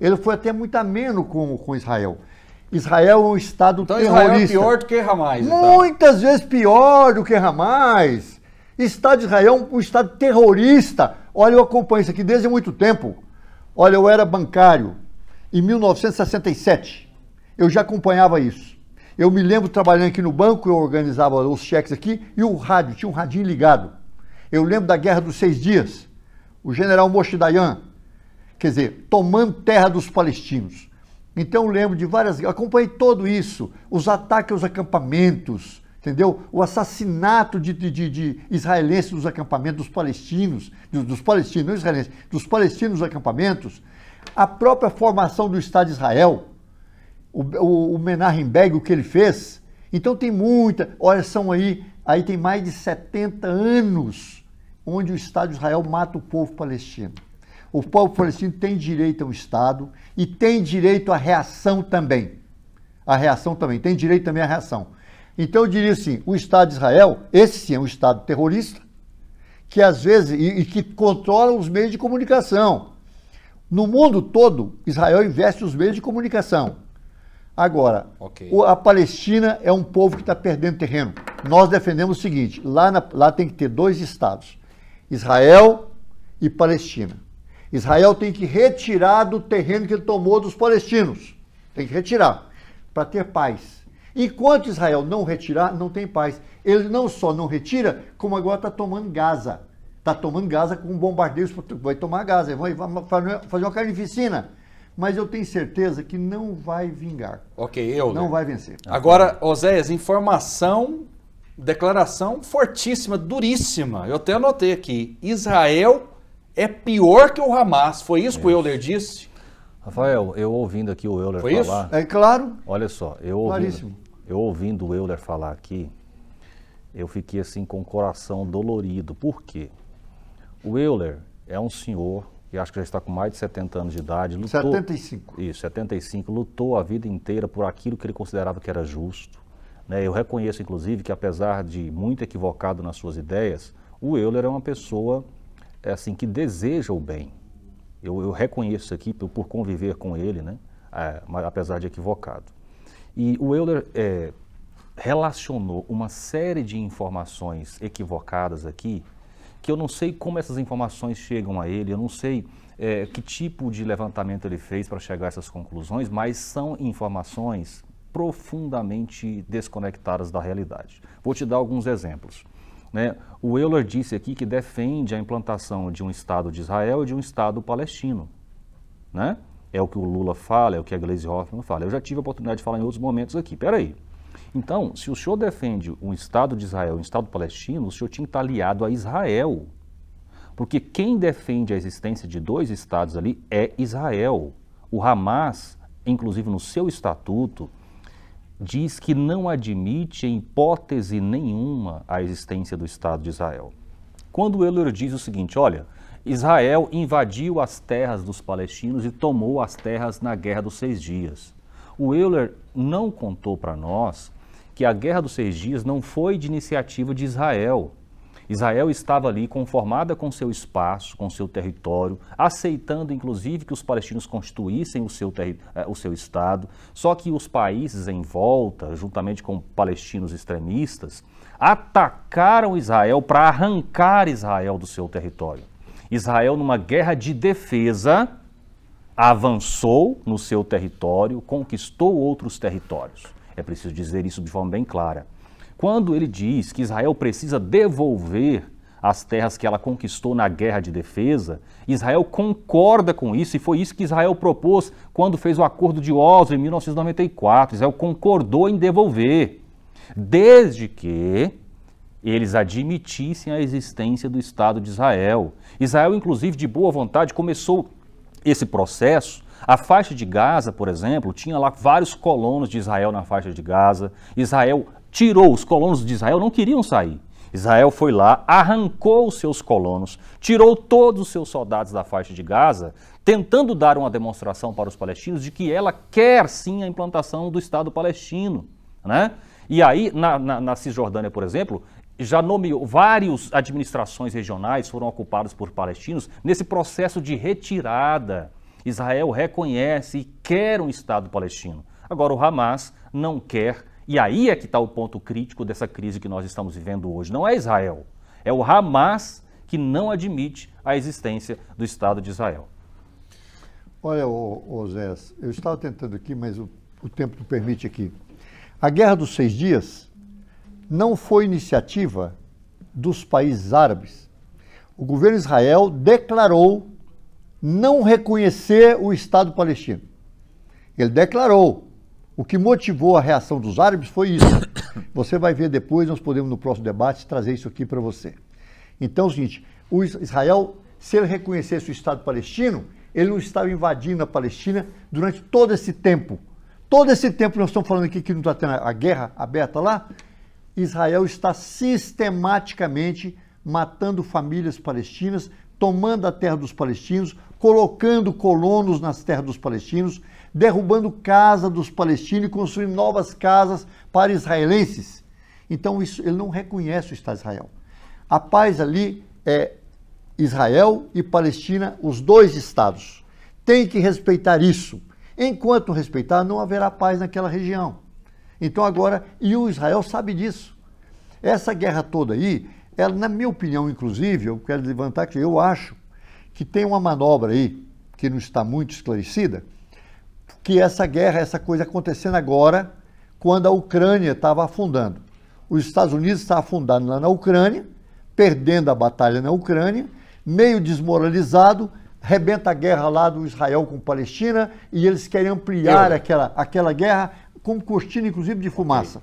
Ele foi até muito ameno com, com Israel. Israel é um Estado então, terrorista. Israel é pior do que Hamas. Então. Muitas vezes pior do que Hamas. Estado de Israel é um Estado terrorista. Olha, eu acompanho isso aqui desde muito tempo. Olha, eu era bancário em 1967. Eu já acompanhava isso. Eu me lembro trabalhando aqui no banco, eu organizava os cheques aqui e o rádio, tinha um radinho ligado. Eu lembro da Guerra dos Seis Dias. O general Moshe Dayan, quer dizer, tomando terra dos palestinos. Então eu lembro de várias, acompanhei tudo isso, os ataques aos acampamentos, entendeu? O assassinato de, de, de israelenses nos acampamentos dos palestinos, dos, dos palestinos, não israelenses, dos palestinos nos acampamentos, a própria formação do Estado de Israel, o, o, o Menachem Begg, o que ele fez. Então tem muita, olha, são aí, aí tem mais de 70 anos onde o Estado de Israel mata o povo palestino. O povo palestino tem direito ao Estado e tem direito à reação também. A reação também, tem direito também à reação. Então eu diria assim: o Estado de Israel, esse sim é um Estado terrorista, que às vezes, e, e que controla os meios de comunicação. No mundo todo, Israel investe os meios de comunicação. Agora, okay. a Palestina é um povo que está perdendo terreno. Nós defendemos o seguinte: lá, na, lá tem que ter dois estados, Israel e Palestina. Israel tem que retirar do terreno que ele tomou dos palestinos. Tem que retirar para ter paz. Enquanto Israel não retirar, não tem paz. Ele não só não retira, como agora está tomando Gaza. Está tomando Gaza com bombardeios, vai tomar Gaza, vai fazer uma carnificina. Mas eu tenho certeza que não vai vingar. Ok, eu. Não né? vai vencer. Agora, Oséias, informação, declaração fortíssima, duríssima. Eu até anotei aqui. Israel é pior que o Hamas. Foi isso que o Euler disse? Rafael, eu ouvindo aqui o Euler Foi falar. Isso? É claro. Olha só, eu ouvindo, eu ouvindo o Euler falar aqui, eu fiquei assim com o coração dolorido. Por quê? O Euler é um senhor que acho que já está com mais de 70 anos de idade. Lutou, 75. Isso, 75. Lutou a vida inteira por aquilo que ele considerava que era justo. Né? Eu reconheço, inclusive, que apesar de muito equivocado nas suas ideias, o Euler é uma pessoa é assim que deseja o bem. Eu, eu reconheço isso aqui por, por conviver com ele, né? É, apesar de equivocado. E o Euler é, relacionou uma série de informações equivocadas aqui, que eu não sei como essas informações chegam a ele, eu não sei é, que tipo de levantamento ele fez para chegar a essas conclusões, mas são informações profundamente desconectadas da realidade. Vou te dar alguns exemplos. Né? O Euler disse aqui que defende a implantação de um Estado de Israel e de um Estado palestino. Né? É o que o Lula fala, é o que a Gleisi Hoffmann fala. Eu já tive a oportunidade de falar em outros momentos aqui. Peraí. Então, se o senhor defende um Estado de Israel e um Estado palestino, o senhor tinha que estar aliado a Israel. Porque quem defende a existência de dois Estados ali é Israel. O Hamas, inclusive no seu estatuto, diz que não admite em hipótese nenhuma a existência do Estado de Israel. Quando Euler diz o seguinte, olha, Israel invadiu as terras dos palestinos e tomou as terras na Guerra dos Seis Dias. O Euler não contou para nós que a Guerra dos Seis Dias não foi de iniciativa de Israel, Israel estava ali conformada com seu espaço, com seu território, aceitando inclusive que os palestinos constituíssem o seu, eh, o seu Estado. Só que os países em volta, juntamente com palestinos extremistas, atacaram Israel para arrancar Israel do seu território. Israel, numa guerra de defesa, avançou no seu território, conquistou outros territórios. É preciso dizer isso de forma bem clara. Quando ele diz que Israel precisa devolver as terras que ela conquistou na guerra de defesa, Israel concorda com isso e foi isso que Israel propôs quando fez o acordo de Oslo em 1994. Israel concordou em devolver, desde que eles admitissem a existência do Estado de Israel. Israel, inclusive, de boa vontade, começou esse processo. A faixa de Gaza, por exemplo, tinha lá vários colonos de Israel na faixa de Gaza. Israel tirou. Os colonos de Israel não queriam sair. Israel foi lá, arrancou os seus colonos, tirou todos os seus soldados da faixa de Gaza, tentando dar uma demonstração para os palestinos de que ela quer sim a implantação do Estado palestino. Né? E aí, na, na, na Cisjordânia, por exemplo, já nomeou várias administrações regionais foram ocupadas por palestinos nesse processo de retirada. Israel reconhece e quer um Estado palestino. Agora, o Hamas não quer e aí é que está o ponto crítico dessa crise que nós estamos vivendo hoje. Não é Israel, é o Hamas que não admite a existência do Estado de Israel. Olha, Zé, eu estava tentando aqui, mas o, o tempo não permite aqui. A Guerra dos Seis Dias não foi iniciativa dos países árabes. O governo de Israel declarou não reconhecer o Estado palestino. Ele declarou o que motivou a reação dos árabes foi isso. Você vai ver depois, nós podemos no próximo debate trazer isso aqui para você. Então, é o seguinte, o Israel, se ele reconhecesse o Estado palestino, ele não estava invadindo a Palestina durante todo esse tempo. Todo esse tempo nós estamos falando aqui que não está tendo a guerra aberta lá, Israel está sistematicamente matando famílias palestinas, tomando a terra dos palestinos, colocando colonos nas terras dos palestinos, derrubando casa dos palestinos e construindo novas casas para israelenses. Então isso, ele não reconhece o Estado de Israel. A paz ali é Israel e Palestina, os dois estados. Tem que respeitar isso. Enquanto respeitar, não haverá paz naquela região. Então agora, e o Israel sabe disso. Essa guerra toda aí, ela, na minha opinião, inclusive, eu quero levantar que eu acho que tem uma manobra aí que não está muito esclarecida, que essa guerra, essa coisa acontecendo agora, quando a Ucrânia estava afundando. Os Estados Unidos estavam afundando lá na Ucrânia, perdendo a batalha na Ucrânia, meio desmoralizado, rebenta a guerra lá do Israel com a Palestina e eles querem ampliar aquela, aquela guerra com cortina, inclusive, de fumaça.